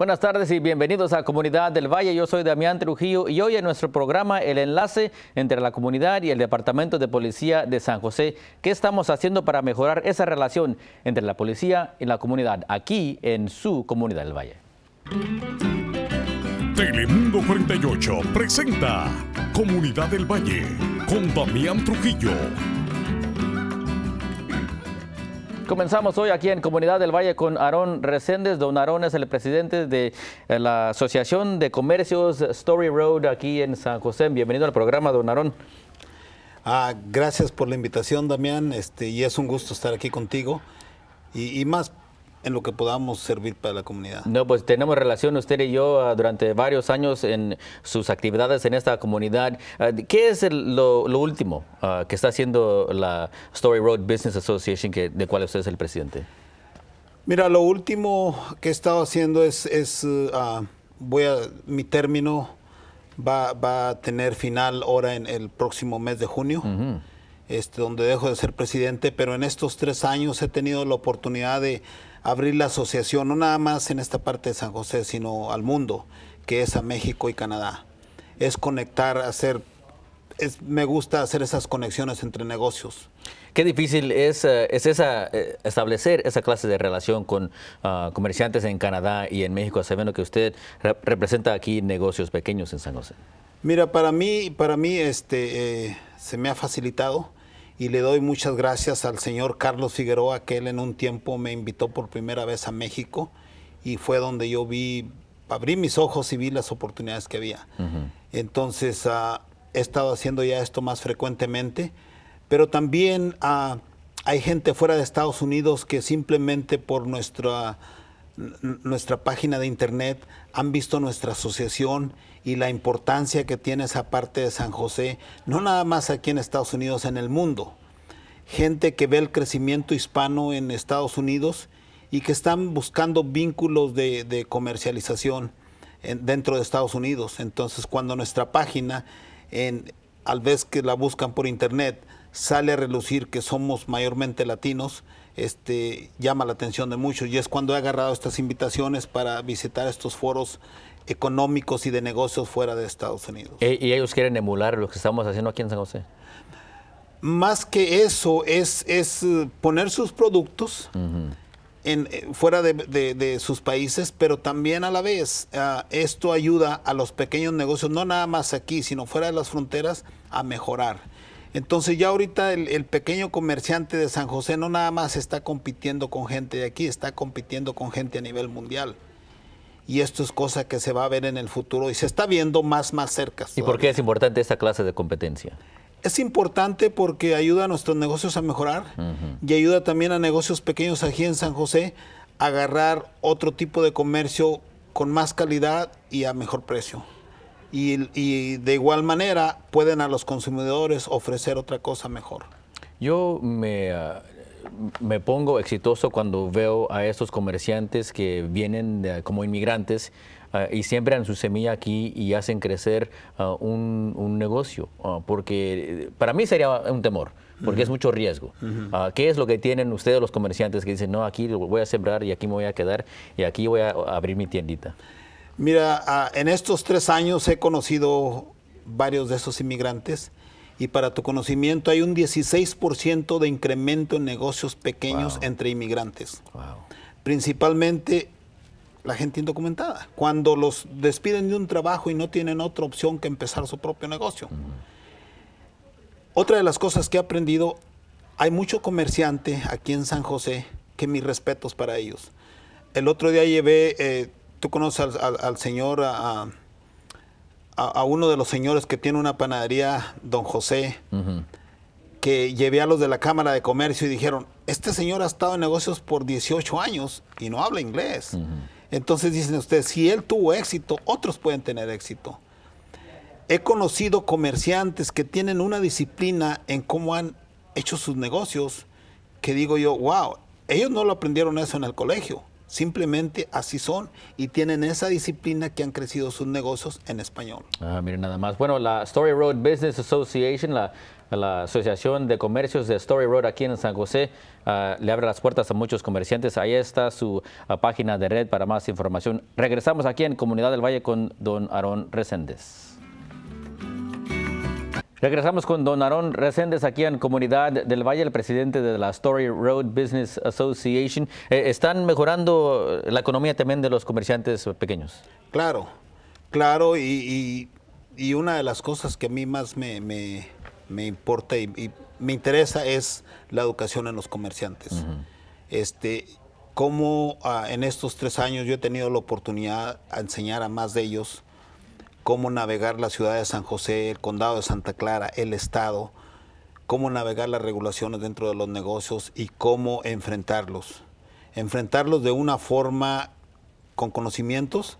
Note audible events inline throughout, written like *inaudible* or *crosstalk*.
Buenas tardes y bienvenidos a Comunidad del Valle. Yo soy Damián Trujillo y hoy en nuestro programa el enlace entre la comunidad y el Departamento de Policía de San José. ¿Qué estamos haciendo para mejorar esa relación entre la policía y la comunidad aquí en su Comunidad del Valle? Telemundo 48 presenta Comunidad del Valle con Damián Trujillo Comenzamos hoy aquí en Comunidad del Valle con Aarón Reséndez. Don Aarón es el presidente de eh, la Asociación de Comercios Story Road aquí en San José. Bienvenido al programa, don Aarón. Ah, gracias por la invitación, Damián, este, y es un gusto estar aquí contigo. Y, y más en lo que podamos servir para la comunidad. No, pues tenemos relación usted y yo ah, durante varios años en sus actividades en esta comunidad. Ah, ¿Qué es lo, último ah, que está haciendo la Story Road Business Association, que, de cual usted es el presidente? Mira, lo último que he estado haciendo es, voy a, mi término va, a tener final ahora en el próximo mes de junio. Este, donde dejo de ser presidente, pero en estos tres años he tenido la oportunidad de, abrir la asociación, no nada más en esta parte de San José, sino al mundo, que es a México y Canadá. Es conectar, hacer, me gusta hacer esas conexiones entre negocios. Qué difícil es, eh, esa, eh, establecer esa clase de relación con ah, comerciantes en Canadá y en México, sabiendo que usted representa aquí negocios pequeños en San José. Mira, para mí, para mí este, eh, se me ha facilitado y le doy muchas gracias al señor Carlos Figueroa, que él en un tiempo me invitó por primera vez a México y fue donde yo vi, abrí mis ojos y vi las oportunidades que había. Entonces, ah, he estado haciendo ya esto más frecuentemente, pero también ah, hay gente fuera de Estados Unidos que simplemente por nuestra nuestra página de internet, han visto nuestra asociación y la importancia que tiene esa parte de San José, no nada más aquí en Estados Unidos, en el mundo. Gente que ve el crecimiento hispano en Estados Unidos y que están buscando vínculos de, comercialización dentro de Estados Unidos. Entonces, cuando nuestra página, en, al vez que la buscan por internet, sale a relucir que somos mayormente latinos, este, llama la atención de muchos y es cuando he agarrado estas invitaciones para visitar estos foros económicos y de negocios fuera de Estados Unidos. Eh, ¿Y ellos quieren emular lo que estamos haciendo aquí en San José? Más que eso, es, es eh, poner sus productos en, eh, fuera de, sus países, pero también a la vez ah, esto ayuda a los pequeños negocios, no nada más aquí, sino fuera de las fronteras, a mejorar entonces ya ahorita el, pequeño comerciante de San José no nada más está compitiendo con gente de aquí, está compitiendo con gente a nivel mundial. Y esto es cosa que se va a ver en el futuro y se está viendo más, más cerca. ¿Y por qué es importante esta clase de competencia? Es importante porque ayuda a nuestros negocios a mejorar y ayuda también a negocios pequeños aquí en San José a agarrar otro tipo de comercio con más calidad y a mejor precio y, de igual manera pueden a los consumidores ofrecer otra cosa mejor. Yo me, ah, me pongo exitoso cuando veo a estos comerciantes que vienen como inmigrantes ah, y siembran su semilla aquí y hacen crecer ah, un, un, negocio. porque para mí sería un temor, porque es mucho riesgo. ¿Qué es lo que tienen ustedes los comerciantes que dicen, no, aquí voy a sembrar y aquí me voy a quedar y aquí voy a abrir mi tiendita? Mira, ah, en estos tres años he conocido varios de esos inmigrantes y para tu conocimiento hay un 16% de incremento en negocios pequeños entre inmigrantes. Principalmente la gente indocumentada. Cuando los despiden de un trabajo y no tienen otra opción que empezar su propio negocio. Otra de las cosas que he aprendido, hay mucho comerciante aquí en San José que mis respetos para ellos. El otro día llevé... Eh, tú conoces al, señor, a, uno de los señores que tiene una panadería, don José, que llevé a los de la Cámara de Comercio y dijeron, este señor ha estado en negocios por 18 años y no habla inglés. Entonces dicen ustedes, si él tuvo éxito, otros pueden tener éxito. He conocido comerciantes que tienen una disciplina en cómo han hecho sus negocios, que digo yo, wow, ellos no lo aprendieron eso en el colegio. Simplemente así son y tienen esa disciplina que han crecido sus negocios en español. Ah, miren nada más. Bueno, la Story Road Business Association, la, Asociación de Comercios de Story Road aquí en San José, ah, le abre las puertas a muchos comerciantes. Ahí está su ah, página de red para más información. Regresamos aquí en Comunidad del Valle con don Aarón Reséndez. Regresamos con Don Aarón Reséndez aquí en Comunidad del Valle, el presidente de la Story Road Business Association. Eh, ¿Están mejorando la economía también de los comerciantes pequeños? Claro, claro, y, una de las cosas que a mí más me, importa y, me interesa es la educación en los comerciantes. Este, cómo ah, en estos tres años yo he tenido la oportunidad de enseñar a más de ellos cómo navegar la ciudad de San José, el condado de Santa Clara, el estado, cómo navegar las regulaciones dentro de los negocios y cómo enfrentarlos. Enfrentarlos de una forma con conocimientos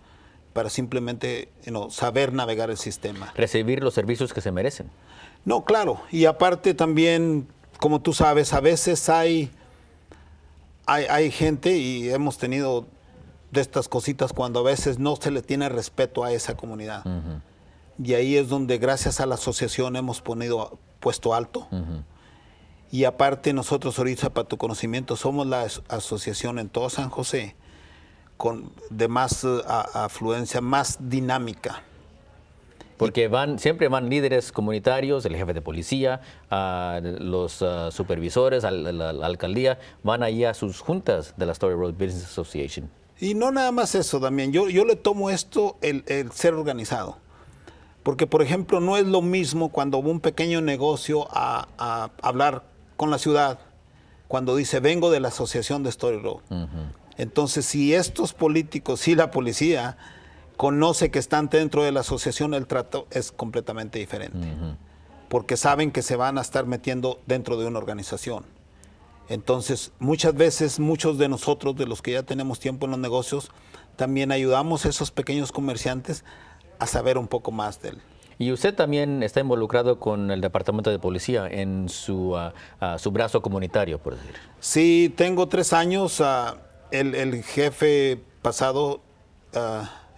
para simplemente saber navegar el sistema. Recibir los servicios que se merecen. No, claro. Y aparte también, como tú sabes, a veces hay, hay, hay gente y hemos tenido de estas cositas cuando a veces no se le tiene respeto a esa comunidad. Y ahí es donde gracias a la asociación hemos puesto alto. Y aparte nosotros ahorita, para tu conocimiento, somos la asociación en todo San José con, de más eh, afluencia, más dinámica. Porque van, siempre van líderes comunitarios, el jefe de policía, los eh, supervisores, a la, alcaldía, van ahí a sus juntas de la Story Road Business Association. Y no nada más eso, Damián. Yo, yo le tomo esto el, ser organizado. Porque, por ejemplo, no es lo mismo cuando un pequeño negocio a, hablar con la ciudad, cuando dice, vengo de la asociación de Story Road. Entonces, si estos políticos, y la policía conoce que están dentro de la asociación, el trato es completamente diferente. Porque saben que se van a estar metiendo dentro de una organización. Entonces, muchas veces muchos de nosotros, de los que ya tenemos tiempo en los negocios, también ayudamos a esos pequeños comerciantes a saber un poco más de él. y usted también está involucrado con el Departamento de Policía en su, ah, ah, su brazo comunitario, por decir. Sí, tengo tres años. Ah, el, jefe pasado,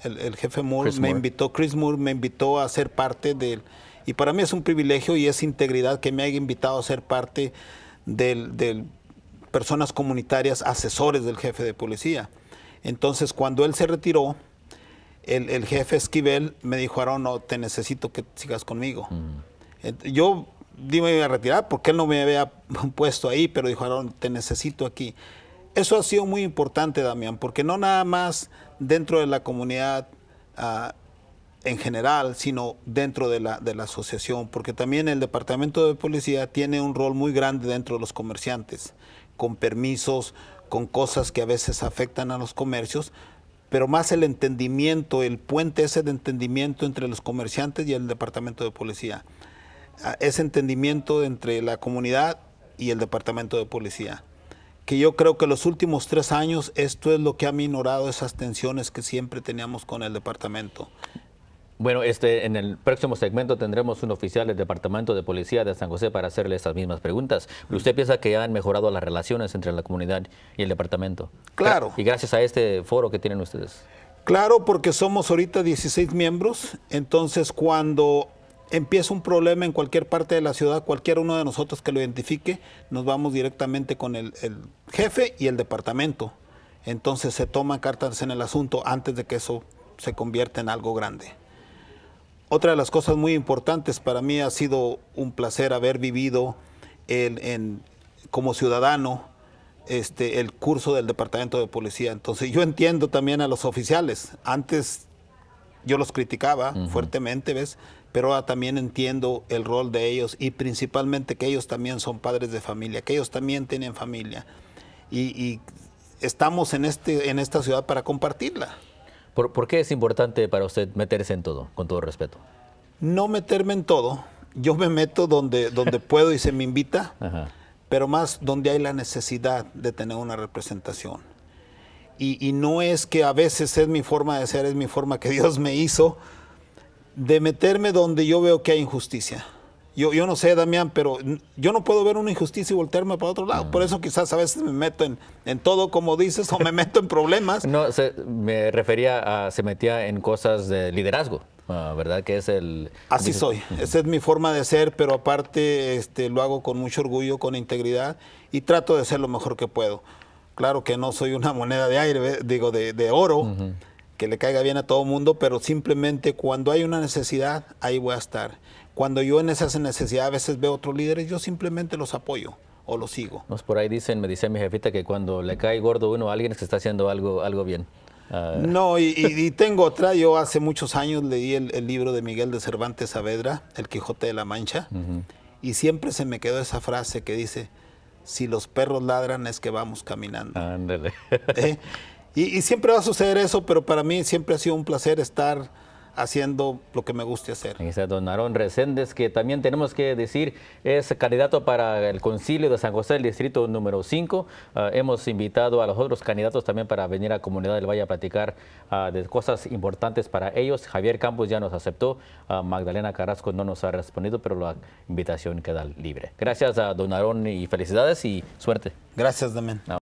el, jefe Moore me invitó, Chris Moore me invitó a ser parte del... Y para mí es un privilegio y es integridad que me haya invitado a ser parte del personas comunitarias asesores del jefe de policía. Entonces, cuando él se retiró, el, jefe Esquivel me dijo, Aaron, no, te necesito que sigas conmigo. Mm. Yo Yo me iba a retirar porque él no me había *laughs* puesto ahí, pero dijo, Aaron, te necesito aquí. Eso ha sido muy importante, Damián, porque no nada más dentro de la comunidad ah, en general, sino dentro de la, de la asociación, porque también el departamento de policía tiene un rol muy grande dentro de los comerciantes con permisos, con cosas que a veces afectan a los comercios, pero más el entendimiento, el puente ese de entendimiento entre los comerciantes y el departamento de policía. Ah, ese entendimiento entre la comunidad y el departamento de policía. Que yo creo que los últimos tres años esto es lo que ha minorado esas tensiones que siempre teníamos con el departamento. Bueno, este, en el próximo segmento tendremos un oficial del Departamento de Policía de San José para hacerle estas mismas preguntas. ¿Usted piensa que han mejorado las relaciones entre la comunidad y el departamento? Claro. Y gracias a este foro que tienen ustedes. Claro, porque somos ahorita 16 miembros, entonces cuando empieza un problema en cualquier parte de la ciudad, cualquier uno de nosotros que lo identifique, nos vamos directamente con el, el jefe y el departamento. Entonces se toman cartas en el asunto antes de que eso se convierta en algo grande. Otra de las cosas muy importantes para mí ha sido un placer haber vivido en, como ciudadano este, el curso del Departamento de Policía. Entonces yo entiendo también a los oficiales. Antes yo los criticaba fuertemente, ¿ves? Pero ahora también entiendo el rol de ellos y principalmente que ellos también son padres de familia, que ellos también tienen familia. Y, estamos en, este, en esta ciudad para compartirla. ¿Por, qué es importante para usted meterse en todo, con todo respeto? No meterme en todo. Yo me meto donde, donde *laughs* puedo y se me invita, pero más donde hay la necesidad de tener una representación. Y, y, no es que a veces es mi forma de ser, es mi forma que *laughs* Dios me hizo, de meterme donde yo veo que hay injusticia yo, no sé, Damián, pero yo no puedo ver una injusticia y voltearme para otro lado. Por eso quizás a veces me meto en, en todo, como dices, o me *laughs* meto en problemas. No, me refería a, se metía en cosas de liderazgo. Ah, ¿verdad? Que es el... Así soy, esa es mi forma de ser, pero aparte este, lo hago con mucho orgullo, con integridad y trato de ser lo mejor que puedo. Claro que no soy una moneda de aire, digo, de, de oro, que le caiga bien a todo mundo, pero simplemente cuando hay una necesidad, ahí voy a estar. Cuando yo en esas necesidades a veces veo otros líderes, yo simplemente los apoyo o los sigo. Nos por ahí dicen, me dice mi jefita que cuando le cae gordo uno a alguien es que está haciendo algo, algo bien. Ah. No, y, tengo otra. Yo hace muchos años leí el, libro de Miguel de Cervantes Saavedra, El Quijote de la Mancha, y siempre se me quedó esa frase que dice, si los perros ladran es que vamos caminando. ¿Eh? Y, y, siempre va a suceder eso, pero para mí siempre ha sido un placer estar haciendo lo que me guste hacer. Ahí don Aarón Reséndez, que también tenemos que decir es candidato para el concilio de San José el Distrito número 5. Ah, hemos invitado a los otros candidatos también para venir a Comunidad del Valle a platicar ah, de cosas importantes para ellos. Javier Campos ya nos aceptó, ah, Magdalena Carrasco no nos ha respondido, pero la invitación queda libre. Gracias a don Aarón y felicidades y suerte. Gracias también.